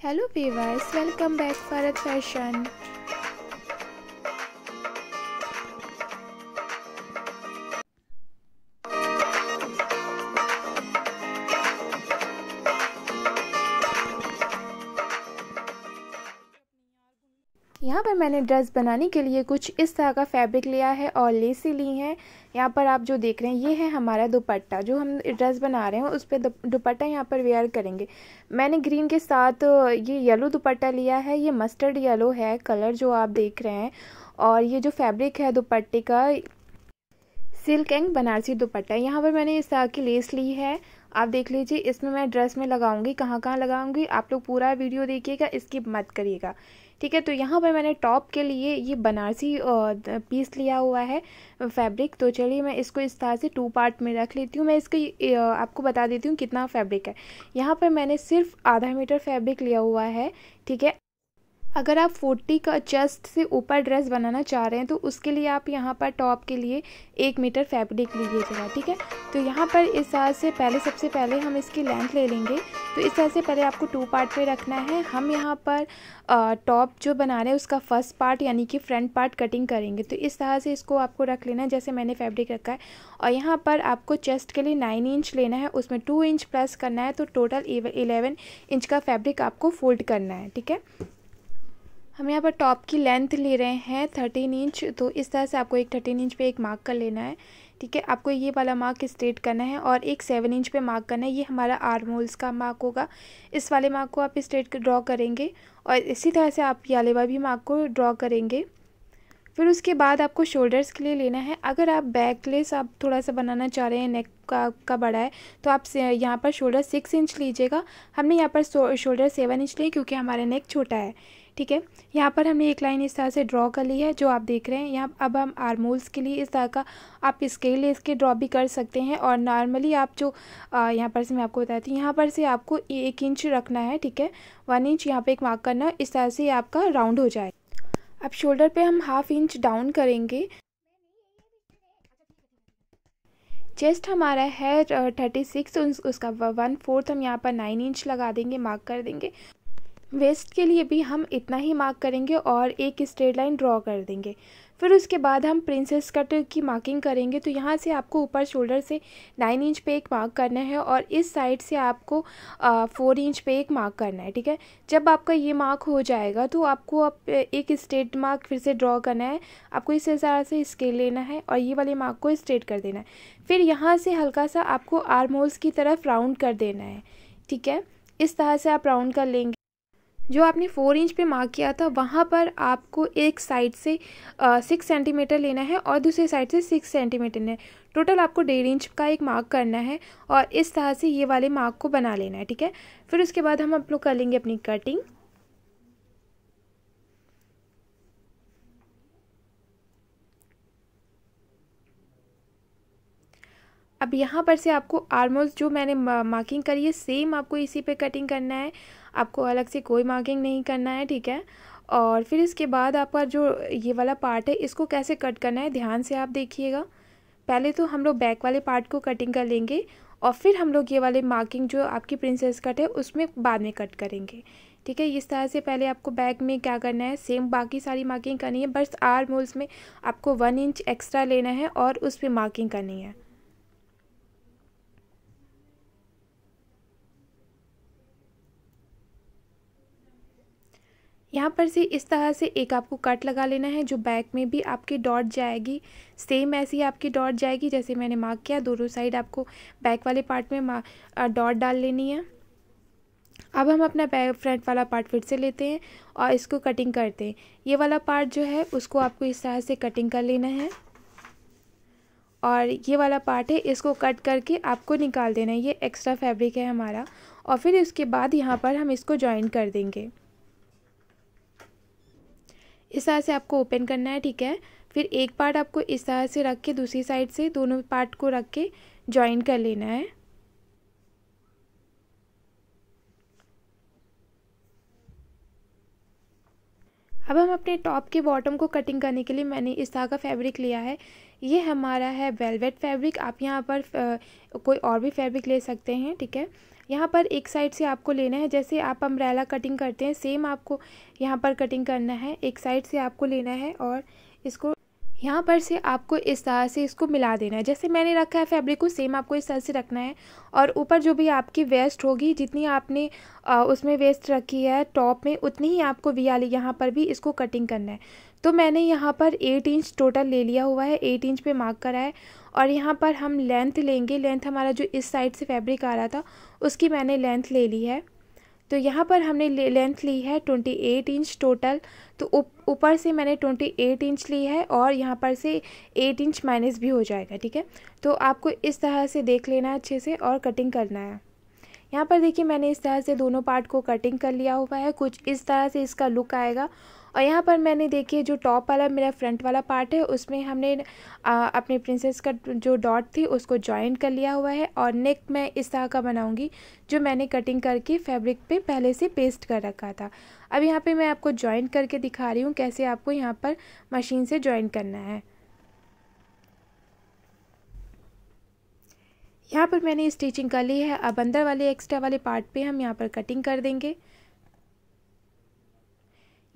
hello viewers welcome back for a fashion मैंने dress बनाने के लिए कुछ इस तरह का फैब्रिक लिया है और लेसी ली हैं यहाँ पर आप जो देख रहे हैं ये है हमारा दुपट्टा जो हम ड्रेस बना रहे हैं उस पर दुपट्टा यहाँ पर वेयर करेंगे मैंने ग्रीन के साथ ये येलो दुपट्टा लिया है ये मस्टर्ड येलो है कलर जो आप देख रहे हैं और ये जो फैब्रिक है दुपट्टे का सिल्क एंड बनारसी दुपट्टा यहाँ पर मैंने इस तरह की लेस ली है आप देख लीजिए इसमें मैं ड्रेस में लगाऊंगी कहाँ कहाँ लगाऊंगी आप लोग पूरा वीडियो देखिएगा इसकी मत करिएगा ठीक है तो यहाँ पर मैंने टॉप के लिए ये बनारसी पीस लिया हुआ है फैब्रिक तो चलिए मैं इसको इस तरह से टू पार्ट में रख लेती हूँ मैं इसके आपको बता देती हूँ कितना फैब्रिक है यहाँ पर मैंने सिर्फ आधा मीटर फैब्रिक लिया हुआ है ठीक है अगर आप फोर्टी का चेस्ट से ऊपर ड्रेस बनाना चाह रहे हैं तो उसके लिए आप यहाँ पर टॉप के लिए एक मीटर फैब्रिक लीजिएगा ठीक है तो यहाँ पर इस तरह से पहले सबसे पहले हम इसकी लेंथ ले लेंगे तो इस तरह से पहले आपको टू पार्ट पे रखना है हम यहाँ पर टॉप जो बना रहे हैं उसका फर्स्ट पार्ट यानी कि फ्रंट पार्ट कटिंग करेंगे तो इस तरह से इसको आपको रख लेना है जैसे मैंने फैब्रिक रखा है और यहाँ पर आपको चेस्ट के लिए नाइन इंच लेना है उसमें टू इंच प्लस करना है तो टोटल इलेवन इंच का फैब्रिक आपको फोल्ड करना है ठीक है हम यहाँ पर टॉप की लेंथ ले रहे हैं थर्टीन इंच तो इस तरह से आपको एक थर्टीन इंच पे एक मार्क कर लेना है ठीक है आपको ये वाला मार्क स्ट्रेट करना है और एक सेवन इंच पे मार्क करना है ये हमारा आर्म होल्स का मार्क होगा इस वाले मार्क को आप स्ट्रेट ड्रॉ करेंगे और इसी तरह से आप ये वाले भी मार्क को ड्रॉ करेंगे फिर उसके बाद आपको शोल्डर्स के लिए लेना है अगर आप बैकलेस आप थोड़ा सा बनाना चाह रहे हैं नेक का का बड़ा है तो आप यहाँ पर शोल्डर सिक्स इंच लीजिएगा हमने यहाँ पर शोल्डर सेवन इंच लिए क्योंकि हमारा नेक छोटा है ठीक है यहाँ पर हमने एक लाइन इस तरह से ड्रॉ कर ली है जो आप देख रहे हैं यहाँ अब हम आर्मोल्स के लिए इस तरह का आप स्केल ले इसके ड्रॉ भी कर सकते हैं और नॉर्मली आप जो यहाँ पर से मैं आपको बताती हूँ यहाँ पर से आपको एक इंच रखना है ठीक है वन इंच यहाँ पर एक मार्क करना इस तरह से आपका राउंड हो जाए अब शोल्डर पे हम हाफ इंच डाउन करेंगे चेस्ट हमारा है थर्टी सिक्स उसका वन फोर्थ हम यहाँ पर नाइन इंच लगा देंगे मार्क कर देंगे वेस्ट के लिए भी हम इतना ही मार्क करेंगे और एक स्ट्रेट लाइन ड्रॉ कर देंगे फिर उसके बाद हम प्रिंसेस कट की मार्किंग करेंगे तो यहाँ से आपको ऊपर शोल्डर से नाइन इंच पे एक मार्क करना है और इस साइड से आपको फोर इंच पे एक मार्क करना है ठीक है जब आपका ये मार्क हो जाएगा तो आपको आप एक स्ट्रेट मार्क फिर से ड्रॉ करना है आपको इस हिसाब से स्केल लेना है और ये वाले मार्क को स्ट्रेट कर देना है फिर यहाँ से हल्का सा आपको आर्म होल्स की तरफ राउंड कर देना है ठीक है इस तरह से आप राउंड कर लेंगे जो आपने फोर इंच पे मार्क किया था वहाँ पर आपको एक साइड से सिक्स सेंटीमीटर लेना है और दूसरे साइड से सिक्स सेंटीमीटर लेना है टोटल आपको डेढ़ इंच का एक मार्क करना है और इस तरह से ये वाले मार्क को बना लेना है ठीक है फिर उसके बाद हम आप लोग कर लेंगे अपनी कटिंग अब यहाँ पर से आपको आलमोस्ट जो मैंने मार्किंग करी है सेम आपको इसी पे कटिंग करना है आपको अलग से कोई मार्किंग नहीं करना है ठीक है और फिर इसके बाद आपका जो ये वाला पार्ट है इसको कैसे कट करना है ध्यान से आप देखिएगा पहले तो हम लोग बैक वाले पार्ट को कटिंग कर लेंगे और फिर हम लोग ये वाले मार्किंग जो आपकी प्रिंसेस कट है उसमें बाद में कट करेंगे ठीक है इस तरह से पहले आपको बैक में क्या करना है सेम बाकी सारी मार्किंग करनी है बस आर मोल्स में आपको वन इंच एक्स्ट्रा लेना है और उस पर मार्किंग करनी है यहाँ पर से इस तरह से एक आपको कट लगा लेना है जो बैक में भी आपकी डॉट जाएगी सेम ऐसी ही आपकी डॉट जाएगी जैसे मैंने मार्क किया दोनों साइड आपको बैक वाले पार्ट में डॉट डाल लेनी है अब हम अपना बैक फ्रंट वाला पार्ट फिर से लेते हैं और इसको कटिंग करते हैं ये वाला पार्ट जो है उसको आपको इस तरह से कटिंग कर लेना है और ये वाला पार्ट है इसको कट करके आपको निकाल देना है ये एक्स्ट्रा फैब्रिक है हमारा और फिर इसके बाद यहाँ पर हम इसको ज्वाइन कर देंगे इस तरह से आपको ओपन करना है ठीक है फिर एक पार्ट आपको इस तरह से रख के दूसरी साइड से दोनों पार्ट को रख के ज्वाइन कर लेना है अब हम अपने टॉप के बॉटम को कटिंग करने के लिए मैंने इस तरह का फैब्रिक लिया है ये हमारा है वेलवेट फैब्रिक आप यहाँ पर कोई और भी फैब्रिक ले सकते हैं ठीक है यहाँ पर एक साइड से आपको लेना है जैसे आप अम्ब्रैला कटिंग करते हैं सेम आपको यहाँ पर कटिंग करना है एक साइड से आपको लेना है और इसको यहाँ पर से आपको इस तरह से इसको मिला देना है जैसे मैंने रखा है फैब्रिक को सेम आपको इस तरह से रखना है और ऊपर जो भी आपकी वेस्ट होगी जितनी आपने आ, उसमें वेस्ट रखी है टॉप में उतनी ही आपको वी आली यहाँ पर भी इसको कटिंग करना है तो मैंने यहाँ पर एट इंच टोटल ले लिया हुआ है एट इंच पर मार्क करा है और यहाँ पर हम लेंथ लेंगे लेंथ हमारा जो इस साइड से फैब्रिक आ रहा था उसकी मैंने लेंथ ले ली है तो यहाँ पर हमने लेंथ ली है 28 इंच टोटल तो ऊपर से मैंने 28 इंच ली है और यहाँ पर से 8 इंच माइनस भी हो जाएगा ठीक है तो आपको इस तरह से देख लेना है अच्छे से और कटिंग करना है यहाँ पर देखिए मैंने इस तरह से दोनों पार्ट को कटिंग कर लिया हुआ है कुछ इस तरह से इसका लुक आएगा और यहाँ पर मैंने देखिए जो टॉप वाला मेरा फ्रंट वाला पार्ट है उसमें हमने आ, अपने प्रिंसेस का जो डॉट थी उसको ज्वाइन कर लिया हुआ है और नेक मैं इस तरह का बनाऊँगी जो मैंने कटिंग करके फैब्रिक पे पहले से पेस्ट कर रखा था अब यहाँ पे मैं आपको ज्वाइन करके दिखा रही हूँ कैसे आपको यहाँ पर मशीन से जॉइंट करना है यहाँ पर मैंने स्टिचिंग कर ली है अब अंदर वाले एक्स्ट्रा वाले पार्ट पर हम यहाँ पर कटिंग कर देंगे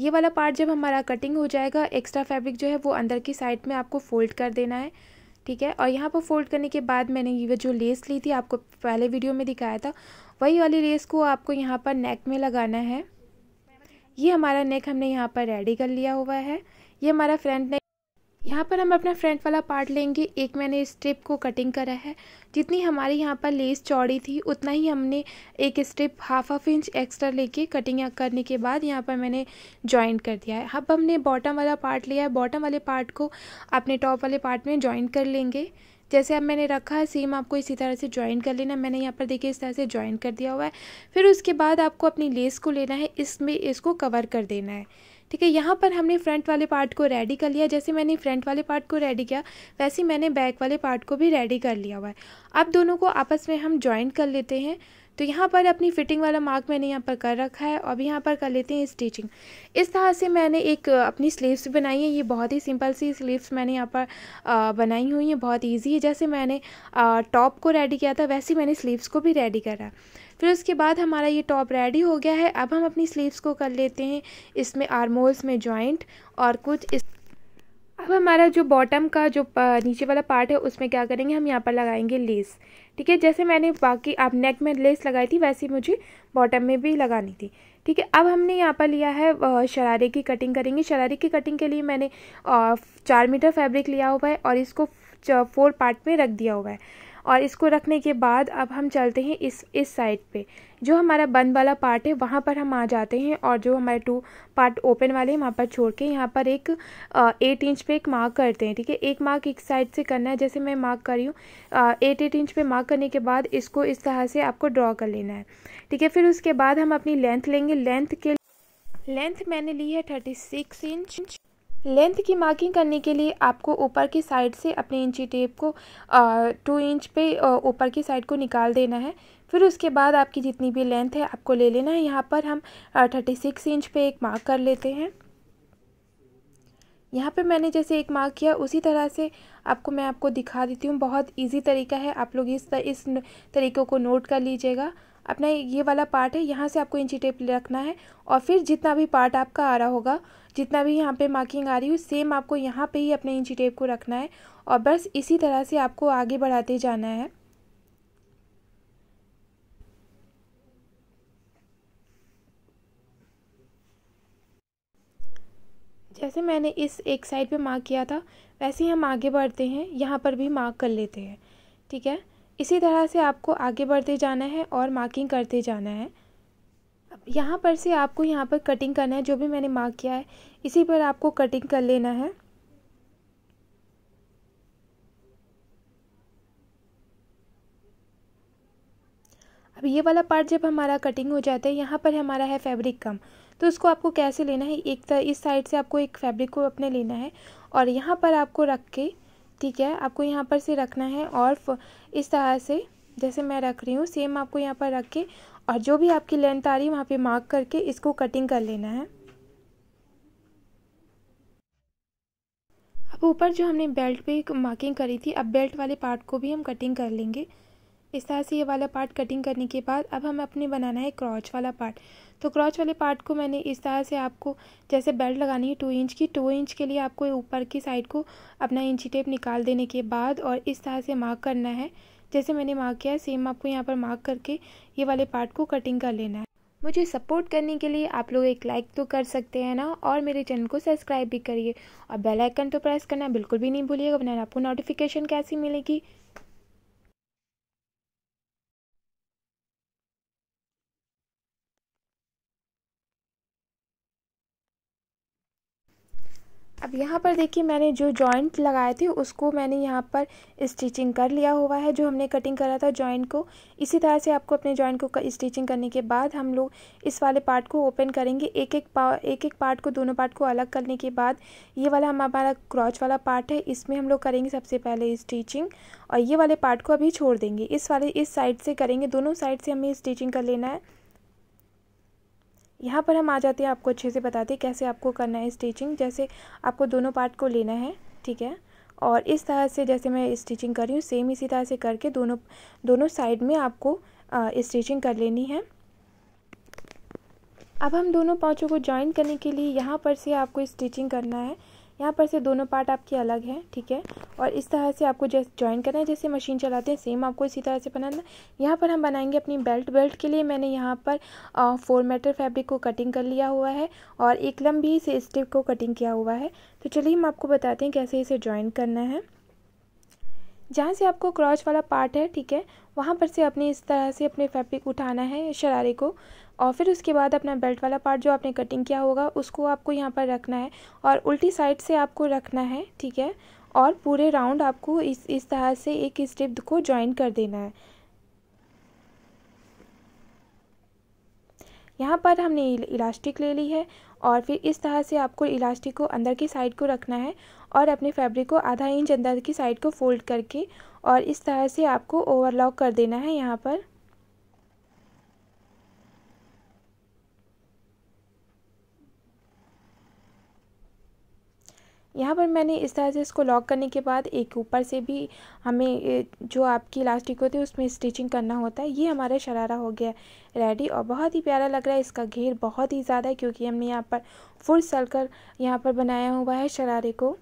ये वाला पार्ट जब हमारा कटिंग हो जाएगा एक्स्ट्रा फैब्रिक जो है वो अंदर की साइड में आपको फोल्ड कर देना है ठीक है और यहाँ पर फोल्ड करने के बाद मैंने ये जो लेस ली थी आपको पहले वीडियो में दिखाया था वही वाली लेस को आपको यहाँ पर नेक में लगाना है ये हमारा नेक हमने यहाँ पर रेडी कर लिया हुआ है ये हमारा फ्रंट नेक यहाँ पर हम अपना फ्रंट वाला पार्ट लेंगे एक मैंने स्ट्रिप को कटिंग करा है जितनी हमारे यहाँ पर लेस चौड़ी थी उतना ही हमने एक strip half half inch extra लेके कटिंग करने के बाद यहाँ पर मैंने ज्वाइन कर दिया है अब हमने बॉटम वाला पार्ट लिया है बॉटम वाले पार्ट को अपने टॉप वाले पार्ट में ज्वाइन कर लेंगे जैसे अब मैंने रखा है सेम आपको इसी तरह से ज्वाइन कर लेना मैंने यहाँ पर देखिए इस तरह से ज्वाइन कर दिया हुआ है फिर उसके बाद आपको अपनी लेस को लेना है इसमें इसको कवर कर देना है ठीक है यहाँ पर हमने फ्रंट वाले पार्ट को रेडी कर लिया जैसे मैंने फ्रंट वाले पार्ट को रेडी किया वैसे मैंने बैक वाले पार्ट को भी रेडी कर लिया हुआ है अब दोनों को आपस में हम ज्वाइंट कर लेते हैं तो यहाँ पर अपनी फिटिंग वाला मार्क मैंने यहाँ पर कर रखा है अब यहाँ पर कर लेते हैं स्टिचिंग इस तरह से मैंने एक अपनी स्लीव्स बनाई है ये बहुत ही सिंपल सी स्लीव्स मैंने यहाँ पर बनाई हुई हैं बहुत ईजी है जैसे मैंने टॉप को रेडी किया था वैसे मैंने स्लीव्स को भी रेडी करा फिर उसके बाद हमारा ये टॉप रेडी हो गया है अब हम अपनी स्लीव्स को कर लेते हैं इसमें आर्मोल्स में जॉइंट और कुछ इस अब हमारा जो बॉटम का जो नीचे वाला पार्ट है उसमें क्या करेंगे हम यहाँ पर लगाएंगे लेस ठीक है जैसे मैंने बाकी आप नेक में लेस लगाई थी वैसे मुझे बॉटम में भी लगानी थी ठीक है अब हमने यहाँ पर लिया है शरारे की कटिंग करेंगे शरारे की कटिंग के लिए मैंने चार मीटर फैब्रिक लिया हुआ है और इसको फोर पार्ट में रख दिया हुआ है और इसको रखने के बाद अब हम चलते हैं इस इस साइड पे जो हमारा बंद वाला पार्ट है वहाँ पर हम आ जाते हैं और जो हमारे टू पार्ट ओपन वाले हैं वहाँ पर छोड़ के यहाँ पर एक एट इंच पे एक मार्क करते हैं ठीक है एक मार्क एक साइड से करना है जैसे मैं मार्क कर रही हूँ एट एट इंच पे मार्क करने के बाद इसको इस तरह से आपको ड्रॉ कर लेना है ठीक है फिर उसके बाद हम अपनी लेंथ लेंगे लेंथ के लेंथ मैंने ली है थर्टी सिक्स इंच लेंथ की मार्किंग करने के लिए आपको ऊपर की साइड से अपने इंची टेप को टू इंच पे ऊपर की साइड को निकाल देना है फिर उसके बाद आपकी जितनी भी लेंथ है आपको ले लेना है यहाँ पर हम थर्टी सिक्स इंच पे एक मार्क कर लेते हैं यहाँ पे मैंने जैसे एक मार्क किया उसी तरह से आपको मैं आपको दिखा देती हूँ बहुत ईजी तरीका है आप लोग इस इस तरीक़ों को नोट कर लीजिएगा अपना ये वाला पार्ट है यहाँ से आपको इंची टेप रखना है और फिर जितना भी पार्ट आपका आ रहा होगा जितना भी यहाँ पे मार्किंग आ रही हो सेम आपको यहाँ पे ही अपने इंची टेप को रखना है और बस इसी तरह से आपको आगे बढ़ाते जाना है जैसे मैंने इस एक साइड पे मार्क किया था वैसे ही हम आगे बढ़ते हैं यहाँ पर भी मार्क कर लेते हैं ठीक है इसी तरह से आपको आगे बढ़ते जाना है और मार्किंग करते जाना है यहाँ पर से आपको यहाँ पर कटिंग करना है जो भी मैंने मार्क किया है इसी पर आपको कटिंग कर लेना है अब ये वाला पार्ट जब हमारा कटिंग हो जाता है यहाँ पर हमारा है फैब्रिक कम तो उसको आपको कैसे लेना है एक इस साइड से आपको एक फैब्रिक को अपने लेना है और यहाँ पर आपको रख के ठीक है आपको यहाँ पर से रखना है और इस तरह से जैसे मैं रख रही हूँ सेम आपको यहाँ पर रख के और जो भी आपकी लेंथ आ रही है वहाँ पे मार्क करके इसको कटिंग कर लेना है अब ऊपर जो हमने बेल्ट पे मार्किंग करी थी अब बेल्ट वाले पार्ट को भी हम कटिंग कर लेंगे इस तरह से ये वाला पार्ट कटिंग करने के बाद अब हमें अपने बनाना है क्रॉच वाला पार्ट तो क्रॉच वाले पार्ट को मैंने इस तरह से आपको जैसे बेल्ट लगानी है टू इंच की टू इंच के लिए आपको ऊपर की साइड को अपना इंची टेप निकाल देने के बाद और इस तरह से मार्क करना है जैसे मैंने मार्क किया है सेम आपको यहाँ पर मार्क करके ये वाले पार्ट को कटिंग कर लेना है मुझे सपोर्ट करने के लिए आप लोग एक लाइक तो कर सकते हैं ना और मेरे चैनल को सब्सक्राइब भी करिए और बेल आइकन तो प्रेस करना बिल्कुल भी नहीं भूलिएगा वरना आपको नोटिफिकेशन कैसी मिलेगी अब यहाँ पर देखिए मैंने जो जॉइंट लगाए थे उसको मैंने यहाँ पर स्टिचिंग कर लिया हुआ है जो हमने कटिंग करा था जॉइंट को इसी तरह से आपको अपने जॉइंट को स्टिचिंग करने के बाद हम लोग इस वाले पार्ट को ओपन करेंगे एक एक पा एक एक पार्ट को दोनों पार्ट को अलग करने के बाद ये वाला हमारा क्रॉच वाला पार्ट है इसमें हम लोग करेंगे सबसे पहले स्टिचिंग और ये वाले पार्ट को अभी छोड़ देंगे इस वाले इस साइड से करेंगे दोनों साइड से हमें स्टिचिंग कर लेना है यहाँ पर हम आ जाते हैं आपको अच्छे से बताते हैं कैसे आपको करना है स्टिचिंग जैसे आपको दोनों पार्ट को लेना है ठीक है और इस तरह से जैसे मैं स्टिचिंग कर रही हूँ सेम इसी तरह से करके दोनों दोनों साइड में आपको स्टिचिंग कर लेनी है अब हम दोनों पाँचों को ज्वाइन करने के लिए यहाँ पर से आपको स्टिचिंग करना है यहाँ पर से दोनों पार्ट आपके अलग हैं ठीक है और इस तरह से आपको जैसे ज्वाइन करना है जैसे मशीन चलाते हैं सेम आपको इसी तरह से बनाना है यहाँ पर हम बनाएंगे अपनी बेल्ट बेल्ट के लिए मैंने यहाँ पर फोर मीटर फैब्रिक को कटिंग कर लिया हुआ है और एक लंबी से स्टिप को कटिंग किया हुआ है तो चलिए हम आपको बताते हैं कैसे इसे ज्वाइन करना है जहाँ से आपको क्रॉच वाला पार्ट है ठीक है वहाँ पर से अपने इस तरह से अपने फैब्रिक उठाना है शरारे को और फिर उसके बाद अपना बेल्ट वाला पार्ट जो आपने कटिंग किया होगा उसको आपको यहाँ पर रखना है और उल्टी साइड से आपको रखना है ठीक है और पूरे राउंड आपको इस इस तरह से एक स्टेप को ज्वाइन कर देना है यहाँ पर हमने इलास्टिक ले ली है और फिर इस तरह से आपको इलास्टिक को अंदर की साइड को रखना है और अपने फैब्रिक को आधा इंच अंदर की साइड को फोल्ड करके और इस तरह से आपको ओवरलॉक कर देना है यहाँ पर यहाँ पर मैंने इस तरह से इसको लॉक करने के बाद एक ऊपर से भी हमें जो आपकी इलास्टिक होती है उसमें स्टिचिंग करना होता है ये हमारा शरारा हो गया रेडी और बहुत ही प्यारा लग रहा है इसका घेर बहुत ही ज़्यादा है क्योंकि हमने यहाँ पर फुल सलकर यहाँ पर बनाया हुआ है शरारे को